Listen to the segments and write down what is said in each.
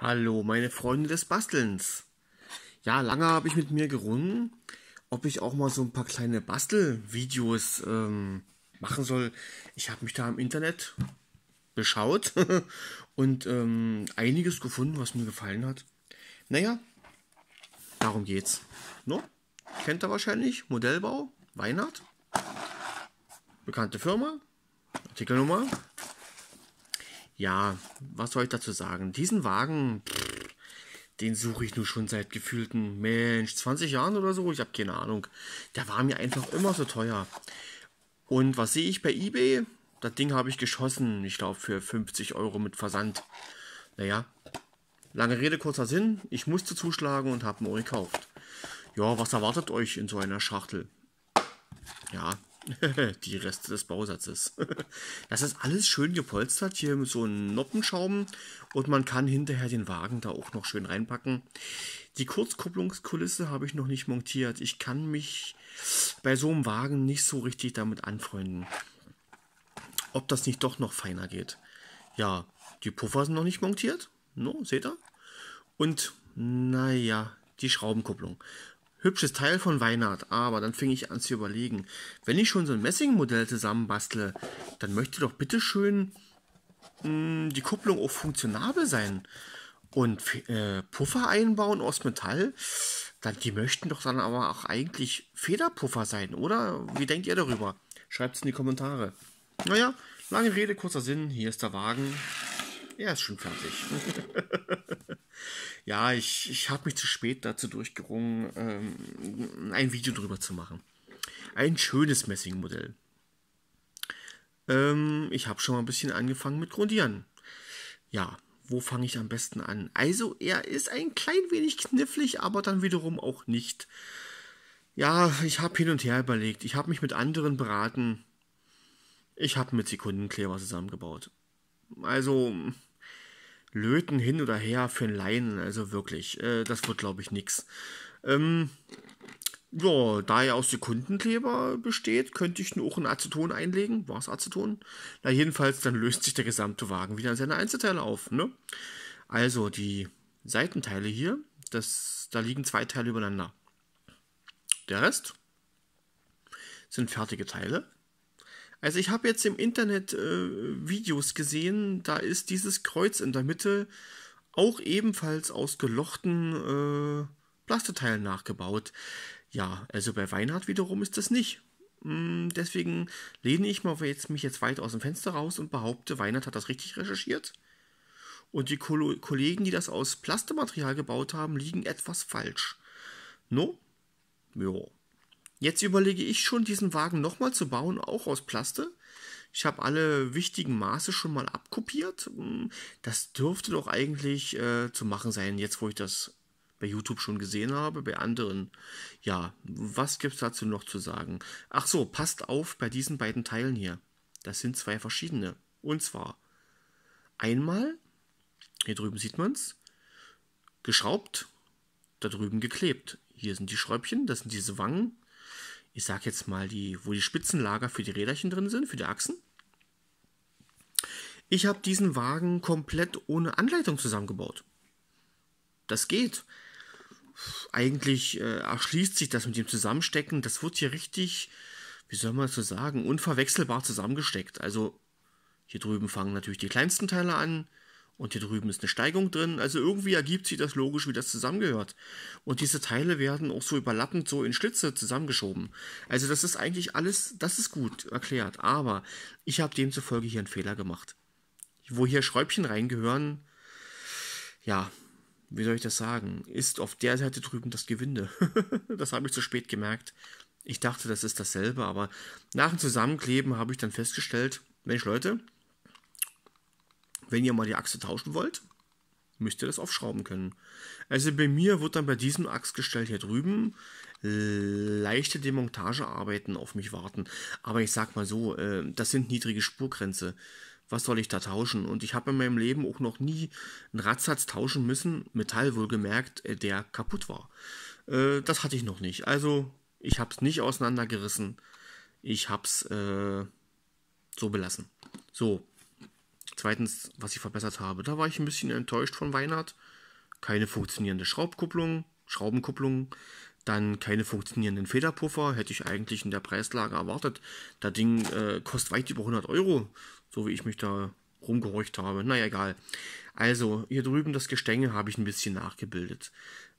Hallo, meine Freunde des Bastelns. Ja, lange habe ich mit mir gerungen, ob ich auch mal so ein paar kleine Bastelvideos ähm, machen soll. Ich habe mich da im Internet beschaut und ähm, einiges gefunden, was mir gefallen hat. Naja, darum geht's. No? Ne? Kennt ihr wahrscheinlich? Modellbau, Weihnacht, bekannte Firma, Artikelnummer, ja, was soll ich dazu sagen? Diesen Wagen, den suche ich nur schon seit gefühlten, Mensch, 20 Jahren oder so, ich habe keine Ahnung. Der war mir einfach immer so teuer. Und was sehe ich bei eBay? Das Ding habe ich geschossen, ich glaube für 50 Euro mit Versand. Naja, lange Rede, kurzer Sinn, ich musste zuschlagen und habe ihn gekauft. Ja, was erwartet euch in so einer Schachtel? Ja, Die Reste des Bausatzes. Das ist alles schön gepolstert hier mit so einem Noppenschaum und man kann hinterher den Wagen da auch noch schön reinpacken. Die Kurzkupplungskulisse habe ich noch nicht montiert. Ich kann mich bei so einem Wagen nicht so richtig damit anfreunden. Ob das nicht doch noch feiner geht. Ja, die Puffer sind noch nicht montiert. No, seht ihr? Und naja, die Schraubenkupplung hübsches Teil von Weihnacht, aber dann fing ich an zu überlegen, wenn ich schon so ein Messingmodell zusammenbastle, dann möchte doch bitte schön mh, hm, die Kupplung auch funktionabel sein. Und äh, Puffer einbauen aus Metall, dann, die möchten doch dann aber auch eigentlich Federpuffer sein, oder? Wie denkt ihr darüber? Schreibt es in die Kommentare. Naja, lange Rede, kurzer Sinn, hier ist der Wagen. Er ist schon fertig. ja, ich, ich habe mich zu spät dazu durchgerungen, ähm, ein Video drüber zu machen. Ein schönes Messingmodell. Ähm, ich habe schon mal ein bisschen angefangen mit Grundieren. Ja, wo fange ich am besten an? Also, er ist ein klein wenig knifflig, aber dann wiederum auch nicht. Ja, ich habe hin und her überlegt. Ich habe mich mit anderen beraten. Ich habe mit Sekundenkleber zusammengebaut. Also, Löten hin oder her für einen Leinen, also wirklich, äh, das wird glaube ich nichts. Ähm, ja, da er aus Sekundenkleber besteht, könnte ich nur auch ein Aceton einlegen. War es Aceton? Na, jedenfalls, dann löst sich der gesamte Wagen wieder in seine Einzelteile auf. Ne? Also, die Seitenteile hier, das, da liegen zwei Teile übereinander. Der Rest sind fertige Teile, also ich habe jetzt im Internet äh, Videos gesehen, da ist dieses Kreuz in der Mitte auch ebenfalls aus gelochten äh, Plasteteilen nachgebaut. Ja, also bei Weinhardt wiederum ist das nicht. Mm, deswegen lehne ich mal jetzt, mich jetzt weit aus dem Fenster raus und behaupte, Weinhardt hat das richtig recherchiert. Und die Ko Kollegen, die das aus Plastematerial gebaut haben, liegen etwas falsch. No? Jo. Jetzt überlege ich schon, diesen Wagen nochmal zu bauen, auch aus Plaste. Ich habe alle wichtigen Maße schon mal abkopiert. Hm, das dürfte doch eigentlich äh, zu machen sein, jetzt wo ich das bei YouTube schon gesehen habe, bei anderen. Ja, was gibt es dazu noch zu sagen? Ach so, passt auf bei diesen beiden Teilen hier. Das sind zwei verschiedene. Und zwar einmal, hier drüben sieht man es, geschraubt, da drüben geklebt. Hier sind die Schräubchen, das sind diese Wangen ich sag jetzt mal, die, wo die Spitzenlager für die Räderchen drin sind, für die Achsen. Ich habe diesen Wagen komplett ohne Anleitung zusammengebaut. Das geht. Eigentlich äh, erschließt sich das mit dem Zusammenstecken. Das wird hier richtig, wie soll man das so sagen, unverwechselbar zusammengesteckt. Also hier drüben fangen natürlich die kleinsten Teile an, und hier drüben ist eine Steigung drin. Also irgendwie ergibt sich das logisch, wie das zusammengehört. Und diese Teile werden auch so überlappend so in Schlitze zusammengeschoben. Also das ist eigentlich alles, das ist gut erklärt. Aber ich habe demzufolge hier einen Fehler gemacht. Wo hier Schräubchen reingehören, ja, wie soll ich das sagen, ist auf der Seite drüben das Gewinde. das habe ich zu spät gemerkt. Ich dachte, das ist dasselbe, aber nach dem Zusammenkleben habe ich dann festgestellt, Mensch Leute, wenn ihr mal die Achse tauschen wollt, müsst ihr das aufschrauben können. Also bei mir wird dann bei diesem Achsgestell hier drüben leichte Demontagearbeiten auf mich warten. Aber ich sag mal so, äh, das sind niedrige Spurgrenze. Was soll ich da tauschen? Und ich habe in meinem Leben auch noch nie einen Radsatz tauschen müssen, Metall wohlgemerkt, äh, der kaputt war. Äh, das hatte ich noch nicht. Also ich habe es nicht auseinandergerissen. Ich habe es so belassen. So, Zweitens, was ich verbessert habe. Da war ich ein bisschen enttäuscht von Weinert. Keine funktionierende Schraubkupplung, Schraubenkupplung, dann keine funktionierenden Federpuffer. Hätte ich eigentlich in der Preislage erwartet. Das Ding äh, kostet weit über 100 Euro, so wie ich mich da rumgehorcht habe. Naja, egal. Also, hier drüben das Gestänge habe ich ein bisschen nachgebildet.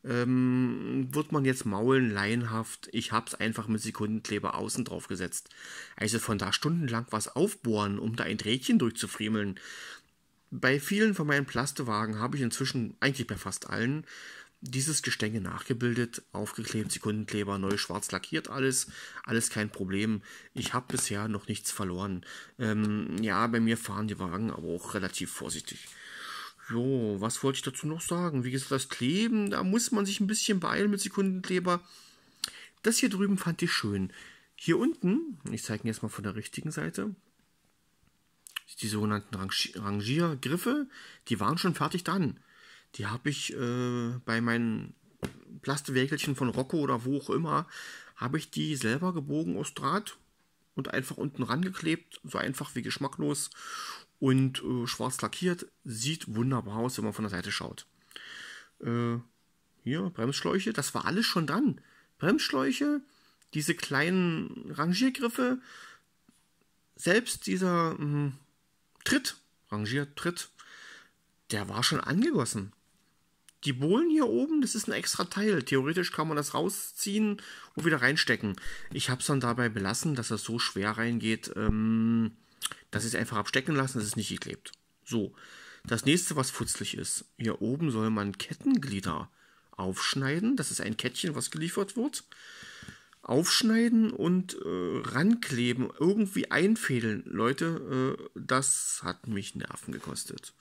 Ähm, wird man jetzt maulen, laienhaft. Ich habe es einfach mit Sekundenkleber außen drauf gesetzt. Also von da stundenlang was aufbohren, um da ein Drähtchen durchzufriemeln. Bei vielen von meinen Plastewagen habe ich inzwischen, eigentlich bei fast allen, dieses Gestänge nachgebildet, aufgeklebt, Sekundenkleber, neu schwarz lackiert, alles, alles kein Problem. Ich habe bisher noch nichts verloren. Ähm, ja, bei mir fahren die Wagen aber auch relativ vorsichtig. Jo, was wollte ich dazu noch sagen? Wie gesagt, das Kleben, da muss man sich ein bisschen beeilen mit Sekundenkleber. Das hier drüben fand ich schön. Hier unten, ich zeige Ihnen jetzt mal von der richtigen Seite, die sogenannten Rangiergriffe, die waren schon fertig dann. Die habe ich äh, bei meinen Plastikwerkelchen von Rocco oder wo auch immer, habe ich die selber gebogen aus Draht und einfach unten rangeklebt, so einfach wie geschmacklos und äh, schwarz lackiert. Sieht wunderbar aus, wenn man von der Seite schaut. Äh, hier, Bremsschläuche, das war alles schon dran. Bremsschläuche, diese kleinen Rangiergriffe, selbst dieser mh, hm, Tritt, Rangier, Tritt, der war schon angegossen die Bohlen hier oben, das ist ein extra Teil. Theoretisch kann man das rausziehen und wieder reinstecken. Ich habe es dann dabei belassen, dass das so schwer reingeht, ähm, dass ich es einfach abstecken lassen, es nicht geklebt. So, das nächste, was futzlig ist, hier oben soll man Kettenglieder aufschneiden. Das ist ein Kettchen, was geliefert wird. Aufschneiden und äh, rankleben, irgendwie einfädeln. Leute, äh, das hat mich Nerven gekostet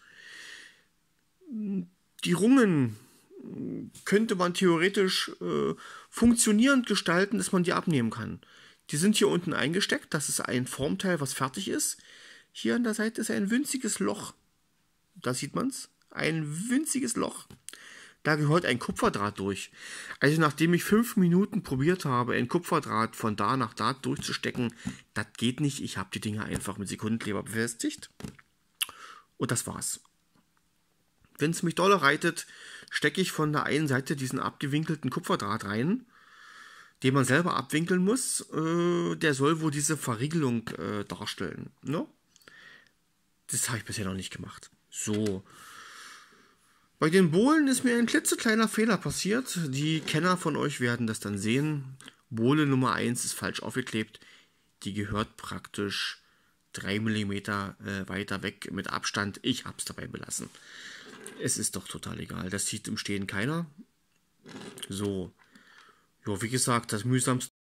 die Rungen äh, könnte man theoretisch äh, funktionierend gestalten, dass man die abnehmen kann. Die sind hier unten eingesteckt. Das ist ein Formteil, was fertig ist. Hier an der Seite ist ein winziges Loch. Da sieht man es. Ein winziges Loch. Da gehört ein Kupferdraht durch. Also nachdem ich fünf Minuten probiert habe, ein Kupferdraht von da nach da durchzustecken, das geht nicht. Ich habe die Dinge einfach mit Sekundenkleber befestigt. Und das war's. Wenn es mich doll reitet, stecke ich von der einen Seite diesen abgewinkelten Kupferdraht rein, den man selber abwinkeln muss. Äh, der soll wohl diese Verriegelung äh, darstellen. Ne? Das habe ich bisher noch nicht gemacht. So. Bei den Bohlen ist mir ein klitzekleiner Fehler passiert. Die Kenner von euch werden das dann sehen. Bohle Nummer 1 ist falsch aufgeklebt. Die gehört praktisch 3 mm äh, weiter weg mit Abstand. Ich habe es dabei belassen es ist doch total egal. Das sieht im Stehen keiner. So. Ja, wie gesagt, das mühsamste